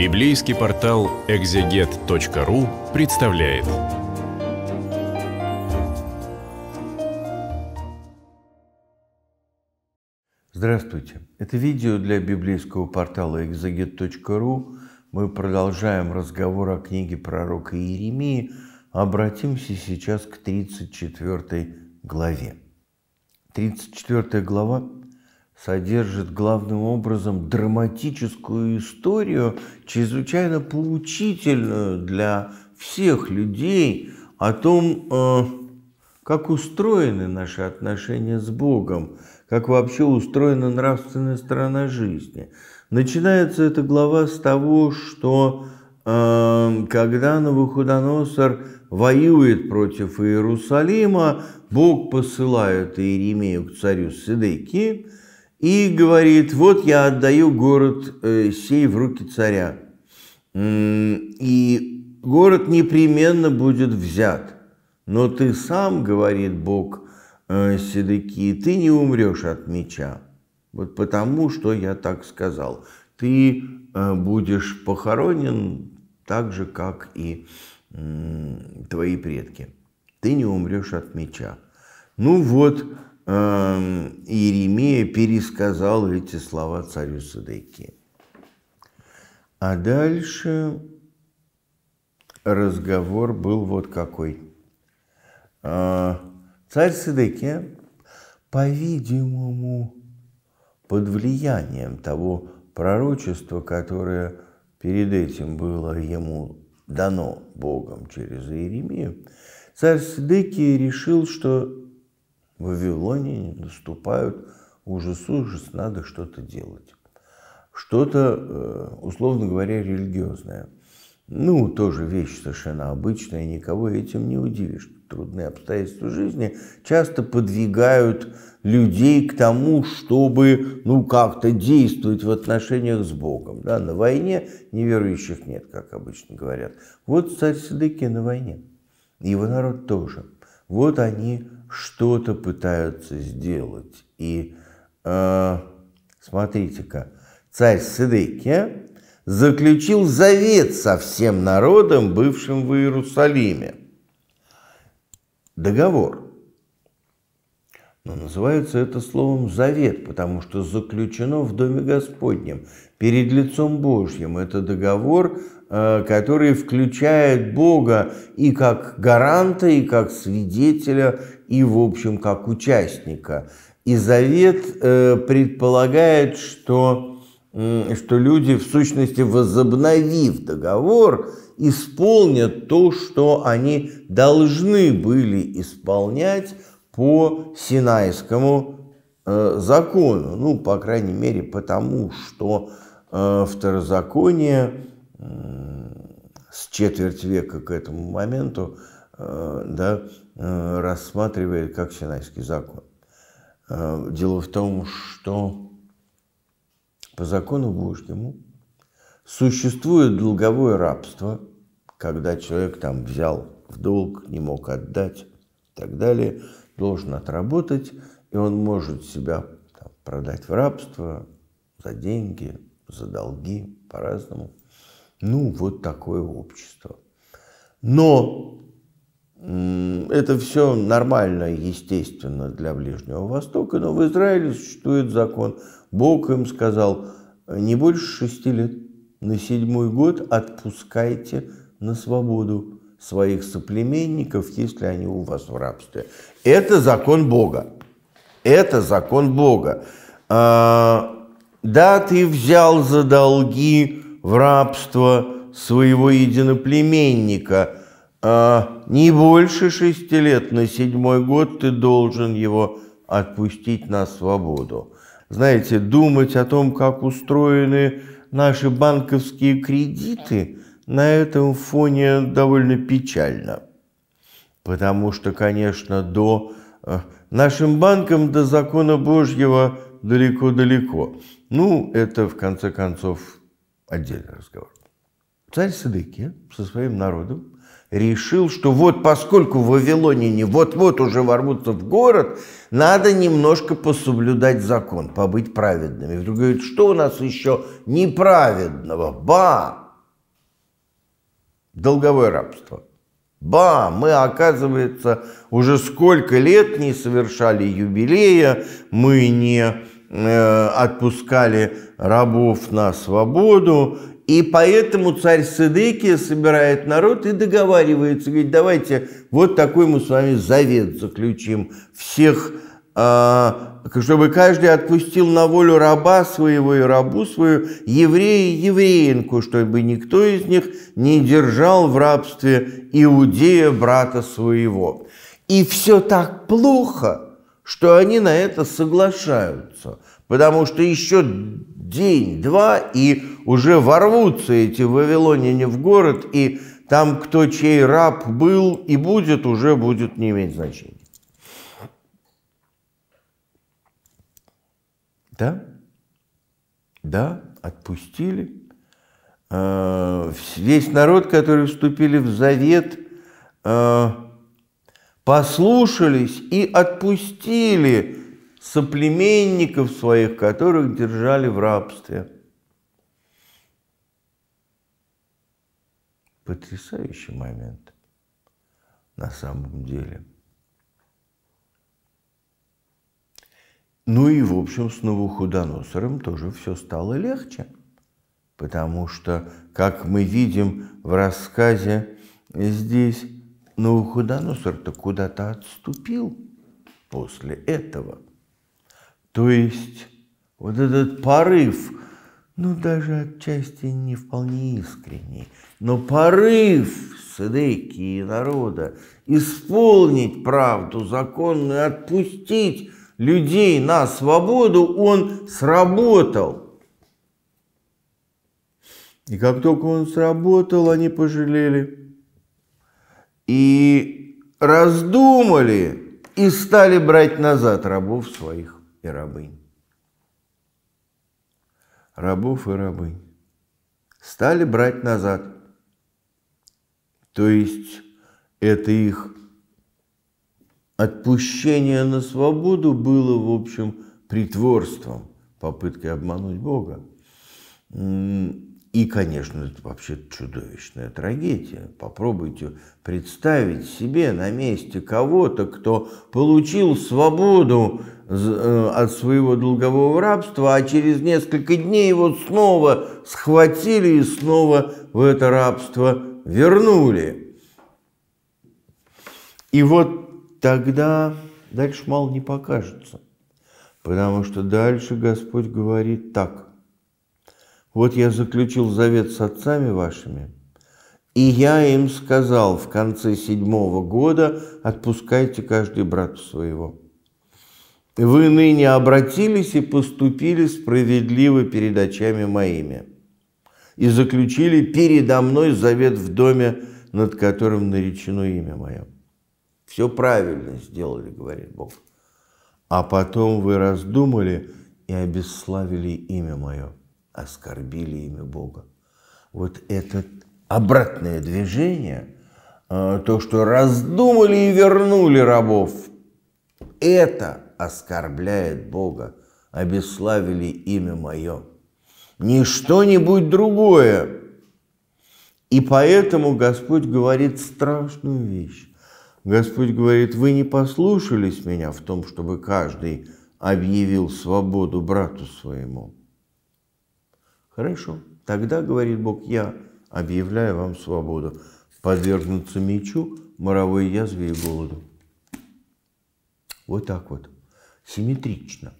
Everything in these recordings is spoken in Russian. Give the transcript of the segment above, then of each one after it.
Библейский портал экзегет.ру представляет. Здравствуйте! Это видео для библейского портала экзегет.ру. Мы продолжаем разговор о книге пророка Иеремии. Обратимся сейчас к 34 главе. 34 глава содержит главным образом драматическую историю, чрезвычайно поучительную для всех людей о том, э, как устроены наши отношения с Богом, как вообще устроена нравственная сторона жизни. Начинается эта глава с того, что э, когда Навуходоносор воюет против Иерусалима, Бог посылает Иеремию к царю Седеки, и говорит, вот я отдаю город э, сей в руки царя, и город непременно будет взят. Но ты сам, говорит Бог э, Седыки, ты не умрешь от меча, вот потому что я так сказал. Ты э, будешь похоронен так же, как и твои предки. Ты не умрешь от меча. Ну вот, Эм, Иеремия пересказал эти слова царю Садыке. А дальше разговор был вот какой. Э, царь Садыке, по-видимому, под влиянием того пророчества, которое перед этим было ему дано Богом через Иеремию, царь Садыки решил, что в Вавилоне наступают ужас, ужас, надо что-то делать. Что-то, э, условно говоря, религиозное. Ну, тоже вещь совершенно обычная, никого этим не удивишь. Трудные обстоятельства жизни часто подвигают людей к тому, чтобы ну, как-то действовать в отношениях с Богом. Да, на войне неверующих нет, как обычно говорят. Вот царь Садыки на войне. Его народ тоже. Вот они что-то пытаются сделать. И э, смотрите-ка, царь Седекия заключил завет со всем народом, бывшим в Иерусалиме. Договор – но называется это словом «завет», потому что заключено в Доме Господнем, перед лицом Божьим. Это договор, э, который включает Бога и как гаранта, и как свидетеля, и, в общем, как участника. И завет э, предполагает, что, что люди, в сущности, возобновив договор, исполнят то, что они должны были исполнять по Синайскому э, закону. Ну, по крайней мере, потому что э, второзаконие э, с четверть века к этому моменту э, да, э, рассматривает как Синайский закон. Э, дело в том, что по закону Божьему существует долговое рабство, когда человек там взял в долг, не мог отдать и так далее – должен отработать, и он может себя там, продать в рабство за деньги, за долги, по-разному. Ну, вот такое общество. Но это все нормально, естественно, для Ближнего Востока, но в Израиле существует закон. Бог им сказал, не больше шести лет, на седьмой год отпускайте на свободу своих соплеменников, если они у вас в рабстве. Это закон Бога. Это закон Бога. А, да, ты взял за долги в рабство своего единоплеменника. А, не больше шести лет, на седьмой год ты должен его отпустить на свободу. Знаете, думать о том, как устроены наши банковские кредиты – на этом фоне довольно печально. Потому что, конечно, до э, нашим банкам до закона Божьего далеко-далеко. Ну, это, в конце концов, отдельный разговор. Царь Садыке со своим народом решил, что вот поскольку в Вавилоне вот-вот уже ворвутся в город, надо немножко пособлюдать закон, побыть праведными. Вдруг говорит, что у нас еще неправедного? Ба! долговое рабство. Ба, мы, оказывается, уже сколько лет не совершали юбилея, мы не э, отпускали рабов на свободу, и поэтому царь Сыдыкия собирает народ и договаривается, говорит, давайте вот такой мы с вами завет заключим всех а, чтобы каждый отпустил на волю раба своего и рабу свою, еврея и евреенку, чтобы никто из них не держал в рабстве иудея брата своего. И все так плохо, что они на это соглашаются, потому что еще день-два и уже ворвутся эти вавилоняне в город, и там кто чей раб был и будет, уже будет не иметь значения. Да? Да, отпустили. А, весь народ, который вступили в завет, а, послушались и отпустили соплеменников своих, которых держали в рабстве. Потрясающий момент на самом деле – Ну и, в общем, с Новоходоносором тоже все стало легче, потому что, как мы видим в рассказе, здесь Новоходоносор-то куда-то отступил после этого. То есть вот этот порыв, ну даже отчасти не вполне искренний, но порыв Седеки и народа исполнить правду законную, отпустить людей на свободу, он сработал. И как только он сработал, они пожалели. И раздумали, и стали брать назад рабов своих и рабынь. Рабов и рабынь. Стали брать назад. То есть это их Отпущение на свободу было, в общем, притворством, попыткой обмануть Бога. И, конечно, это вообще чудовищная трагедия. Попробуйте представить себе на месте кого-то, кто получил свободу э, от своего долгового рабства, а через несколько дней его снова схватили и снова в это рабство вернули. И вот тогда дальше мало не покажется. Потому что дальше Господь говорит так. Вот я заключил завет с отцами вашими, и я им сказал в конце седьмого года, отпускайте каждый брат своего. Вы ныне обратились и поступили справедливо перед очами моими, и заключили передо мной завет в доме, над которым наречено имя мое. Все правильно сделали, говорит Бог. А потом вы раздумали и обесславили имя мое, оскорбили имя Бога. Вот это обратное движение, э, то, что раздумали и вернули рабов, это оскорбляет Бога, обесславили имя мое. Не что-нибудь другое. И поэтому Господь говорит страшную вещь. Господь говорит, вы не послушались меня в том, чтобы каждый объявил свободу брату своему. Хорошо, тогда, говорит Бог, я объявляю вам свободу. Подвергнуться мечу, моровой язве и голоду. Вот так вот, симметрично.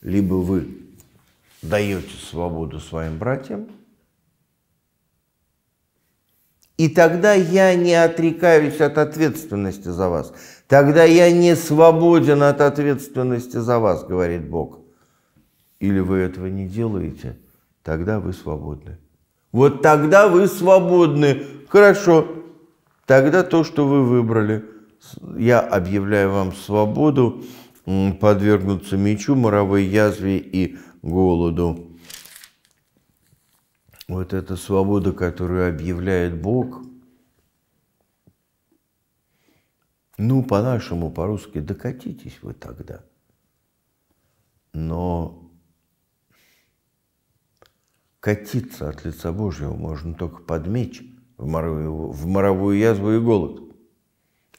Либо вы даете свободу своим братьям – и тогда я не отрекаюсь от ответственности за вас. Тогда я не свободен от ответственности за вас, говорит Бог. Или вы этого не делаете, тогда вы свободны. Вот тогда вы свободны. Хорошо. Тогда то, что вы выбрали. Я объявляю вам свободу подвергнуться мечу, моровой язве и голоду вот эта свобода, которую объявляет Бог, ну, по-нашему, по-русски, докатитесь вы тогда. Но катиться от лица Божьего можно только под меч в моровую, в моровую язву и голод.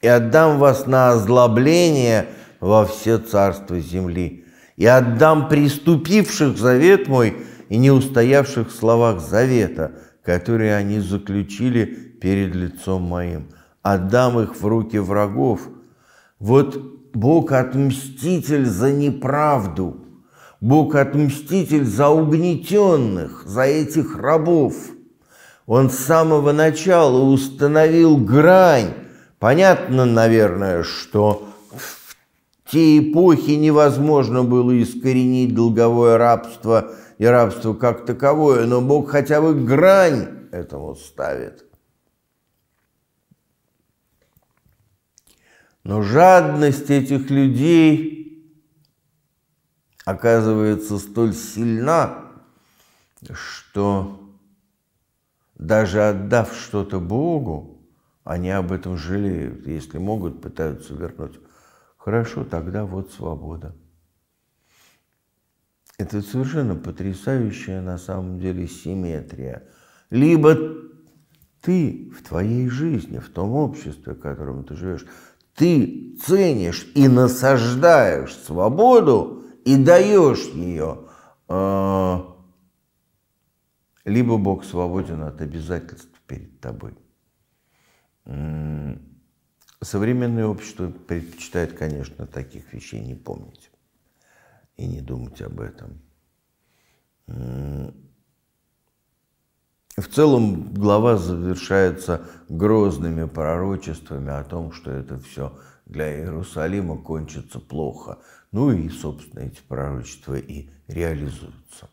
И отдам вас на озлобление во все царства земли, и отдам преступивших завет мой – и неустоявших словах завета, которые они заключили перед лицом моим. Отдам их в руки врагов. Вот Бог отмститель за неправду. Бог отмститель за угнетенных, за этих рабов. Он с самого начала установил грань. Понятно, наверное, что в те эпохи невозможно было искоренить долговое рабство и рабство как таковое, но Бог хотя бы грань этому ставит. Но жадность этих людей оказывается столь сильна, что даже отдав что-то Богу, они об этом жалеют, если могут, пытаются вернуть. Хорошо, тогда вот свобода. Это совершенно потрясающая на самом деле симметрия. Либо ты в твоей жизни, в том обществе, в котором ты живешь, ты ценишь и насаждаешь свободу и даешь ее. А, либо Бог свободен от обязательств перед тобой. Современное общество предпочитает, конечно, таких вещей не помнить и не думать об этом. В целом глава завершается грозными пророчествами о том, что это все для Иерусалима кончится плохо. Ну и, собственно, эти пророчества и реализуются.